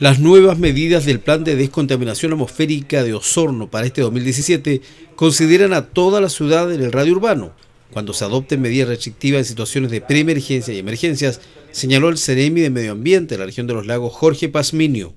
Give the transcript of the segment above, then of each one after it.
Las nuevas medidas del Plan de Descontaminación Atmosférica de Osorno para este 2017 consideran a toda la ciudad en el radio urbano. Cuando se adopten medidas restrictivas en situaciones de preemergencia y emergencias, señaló el Ceremi de Medio Ambiente de la región de los lagos Jorge Pasminio.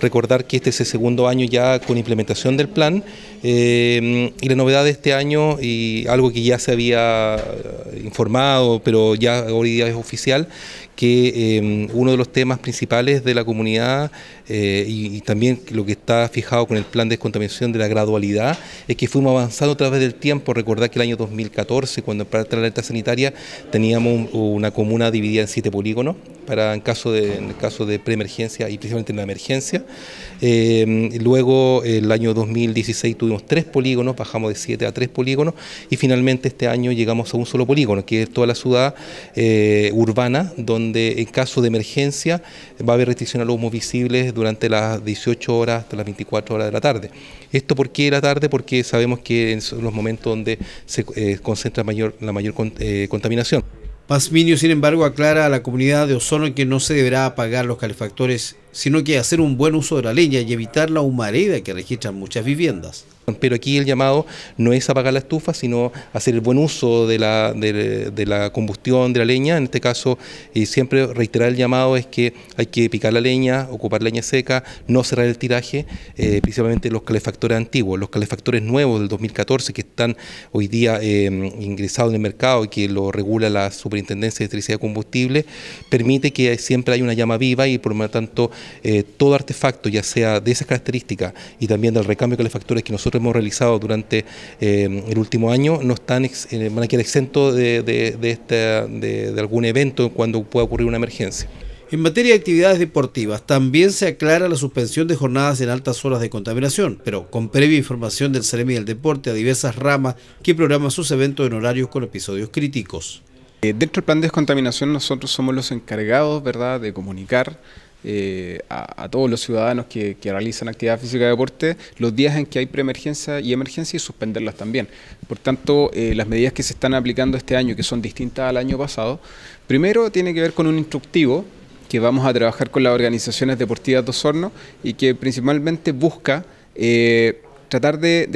Recordar que este es el segundo año ya con implementación del plan eh, y la novedad de este año y algo que ya se había eh, informado, pero ya hoy día es oficial, que eh, uno de los temas principales de la comunidad y, también lo que está fijado con el plan de descontaminación de la gradualidad es que fuimos avanzando a través del tiempo. Recordar que el año 2014, cuando para la alerta sanitaria, teníamos una comuna dividida en siete polígonos para en caso de, caso de preemergencia y principalmente en la emergencia. Eh, luego, el año 2016 tuvimos tres polígonos, bajamos de siete a tres polígonos y finalmente este año llegamos a un solo polígono, que es toda la ciudad eh, urbana, donde en caso de emergencia va a haber restricción a los humos visibles durante las 18 horas hasta las 24 horas de la tarde. ¿Esto por qué la tarde? Porque sabemos que en los momentos donde se eh, concentra mayor, la mayor contaminación. Pasminio, sin embargo, aclara a la comunidad de Ozono que no se deberá apagar los calefactores, sino que hacer un buen uso de la leña y evitar la humareda que registran muchas viviendas. Pero aquí el llamado no es apagar la estufa, sino hacer el buen uso de la, de, la combustión de la leña. En este caso, y eh, siempre reiterar el llamado es que hay que picar la leña, ocupar leña seca, no cerrar el tiraje, eh, principalmente los calefactores antiguos. Los calefactores nuevos del 2014 que están hoy día eh, ingresados en el mercado y que lo regula la Superintendencia de Electricidad y Combustible, permite que siempre haya una llama viva y por lo tanto todo artefacto, ya sea de esas características y también del recambio de calefactores que nosotros hemos realizado durante eh, el último año no están van a exentos de, de, de, algún evento cuando pueda ocurrir una emergencia. En materia de actividades deportivas, también se aclara la suspensión de jornadas en altas horas de contaminación, pero con previa información del Ceremi del Deporte a diversas ramas que programan sus eventos en horarios con episodios críticos. Eh, dentro del plan de descontaminación nosotros somos los encargados ¿verdad? de comunicar eh, a, todos los ciudadanos que, realizan actividad física de deporte los días en que hay preemergencia y emergencia y suspenderlas también. Por tanto, eh, las medidas que se están aplicando este año, que son distintas al año pasado, primero tiene que ver con un instructivo que vamos a trabajar con las organizaciones deportivas de Osorno y que principalmente busca... Eh, tratar de,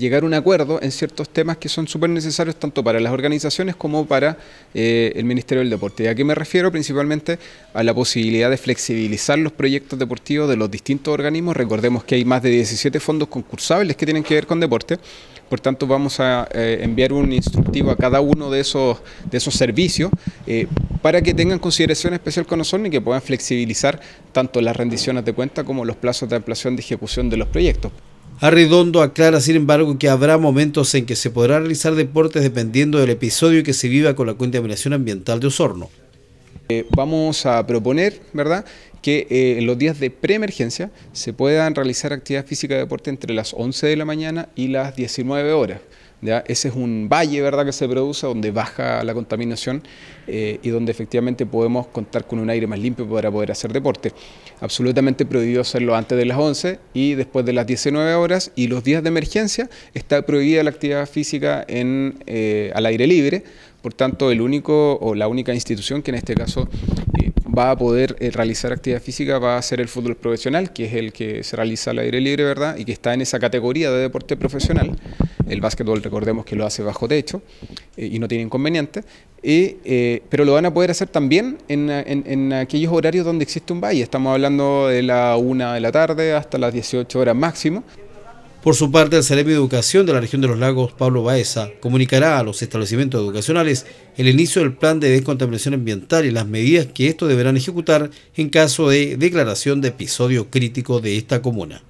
llegar a un acuerdo en ciertos temas que son súper necesarios tanto para las organizaciones como para eh, el Ministerio del Deporte. ¿Y a qué me refiero? Principalmente a la posibilidad de flexibilizar los proyectos deportivos de los distintos organismos. Recordemos que hay más de 17 fondos concursables que tienen que ver con deporte. Por tanto, vamos a eh, enviar un instructivo a cada uno de esos, servicios eh, para que tengan consideración especial con nosotros y que puedan flexibilizar tanto las rendiciones de cuenta como los plazos de ampliación de ejecución de los proyectos. Arredondo aclara, sin embargo, que habrá momentos en que se podrá realizar deportes dependiendo del episodio que se viva con la contaminación ambiental de Osorno. Eh, vamos a proponer, ¿verdad?, que eh, en los días de preemergencia se puedan realizar actividad física de deporte entre las 11 de la mañana y las 19 horas. ¿Ya? Ese es un valle ¿verdad? que se produce donde baja la contaminación eh, y donde efectivamente podemos contar con un aire más limpio para poder hacer deporte. Absolutamente prohibido hacerlo antes de las 11 y después de las 19 horas y los días de emergencia está prohibida la actividad física en, eh, al aire libre. Por tanto, el único o la única institución que en este caso eh, va a poder eh, realizar actividad física va a ser el fútbol profesional, que es el que se realiza al aire libre, ¿verdad? Y que está en esa categoría de deporte profesional. El básquetbol, recordemos que lo hace bajo techo eh, y no tiene inconveniente. pero lo van a poder hacer también en, aquellos horarios donde existe un valle. Estamos hablando de la 1 de la tarde hasta las 18 horas máximo. Por su parte, el Ceremi de Educación de la región de los lagos, Pablo Baeza, comunicará a los establecimientos educacionales el inicio del plan de descontaminación ambiental y las medidas que estos deberán ejecutar en caso de declaración de episodio crítico de esta comuna.